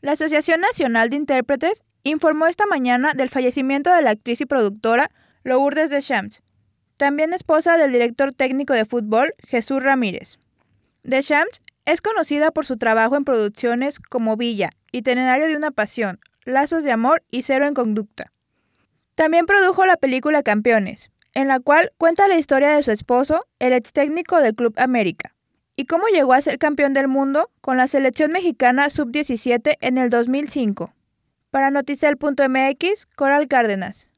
La Asociación Nacional de Intérpretes informó esta mañana del fallecimiento de la actriz y productora Lourdes de también esposa del director técnico de fútbol Jesús Ramírez. De champs es conocida por su trabajo en producciones como Villa, Itinerario de una Pasión, Lazos de Amor y Cero en Conducta. También produjo la película Campeones, en la cual cuenta la historia de su esposo, el ex técnico del Club América. ¿Y cómo llegó a ser campeón del mundo? Con la selección mexicana sub-17 en el 2005. Para mx, Coral Cárdenas.